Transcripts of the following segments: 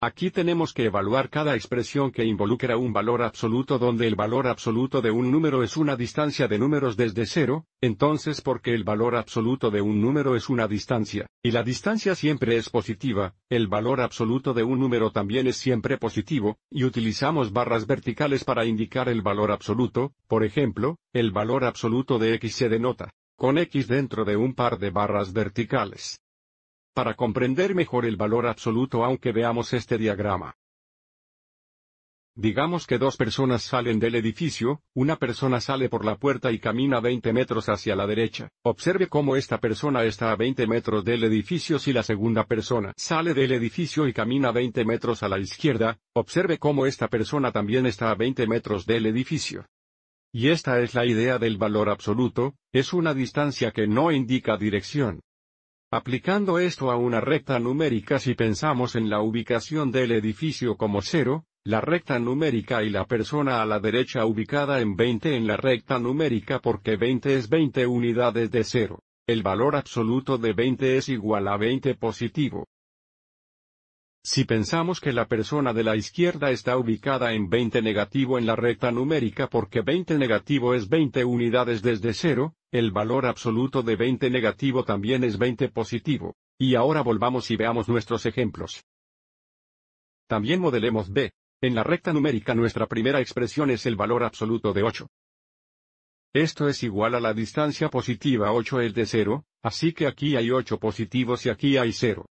Aquí tenemos que evaluar cada expresión que involucra un valor absoluto donde el valor absoluto de un número es una distancia de números desde cero, entonces porque el valor absoluto de un número es una distancia, y la distancia siempre es positiva, el valor absoluto de un número también es siempre positivo, y utilizamos barras verticales para indicar el valor absoluto, por ejemplo, el valor absoluto de x se denota con x dentro de un par de barras verticales. Para comprender mejor el valor absoluto aunque veamos este diagrama. Digamos que dos personas salen del edificio, una persona sale por la puerta y camina 20 metros hacia la derecha. Observe cómo esta persona está a 20 metros del edificio si la segunda persona sale del edificio y camina 20 metros a la izquierda, observe cómo esta persona también está a 20 metros del edificio. Y esta es la idea del valor absoluto, es una distancia que no indica dirección. Aplicando esto a una recta numérica si pensamos en la ubicación del edificio como cero, la recta numérica y la persona a la derecha ubicada en 20 en la recta numérica porque 20 es 20 unidades de cero, El valor absoluto de 20 es igual a 20 positivo. Si pensamos que la persona de la izquierda está ubicada en 20 negativo en la recta numérica porque 20 negativo es 20 unidades desde cero, el valor absoluto de 20 negativo también es 20 positivo. Y ahora volvamos y veamos nuestros ejemplos. También modelemos B. En la recta numérica nuestra primera expresión es el valor absoluto de 8. Esto es igual a la distancia positiva 8 el de 0, así que aquí hay 8 positivos y aquí hay 0.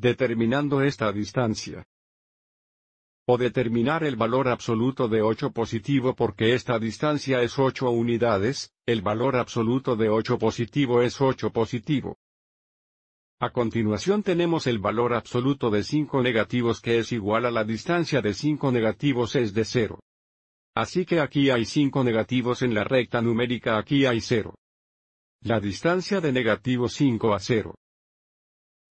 determinando esta distancia. O determinar el valor absoluto de 8 positivo porque esta distancia es 8 unidades, el valor absoluto de 8 positivo es 8 positivo. A continuación tenemos el valor absoluto de 5 negativos que es igual a la distancia de 5 negativos es de 0. Así que aquí hay 5 negativos en la recta numérica aquí hay 0. La distancia de negativo 5 a 0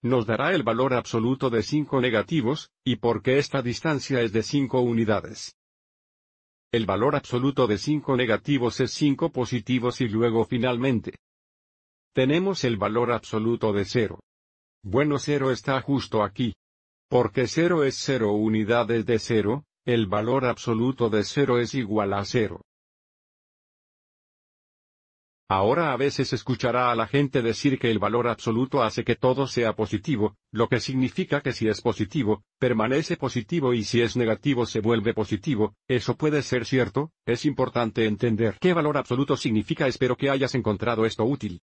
nos dará el valor absoluto de 5 negativos, y porque esta distancia es de 5 unidades. El valor absoluto de 5 negativos es 5 positivos y luego finalmente. Tenemos el valor absoluto de 0. Bueno 0 está justo aquí. Porque 0 es 0 unidades de 0, el valor absoluto de 0 es igual a 0. Ahora a veces escuchará a la gente decir que el valor absoluto hace que todo sea positivo, lo que significa que si es positivo, permanece positivo y si es negativo se vuelve positivo, eso puede ser cierto, es importante entender qué valor absoluto significa espero que hayas encontrado esto útil.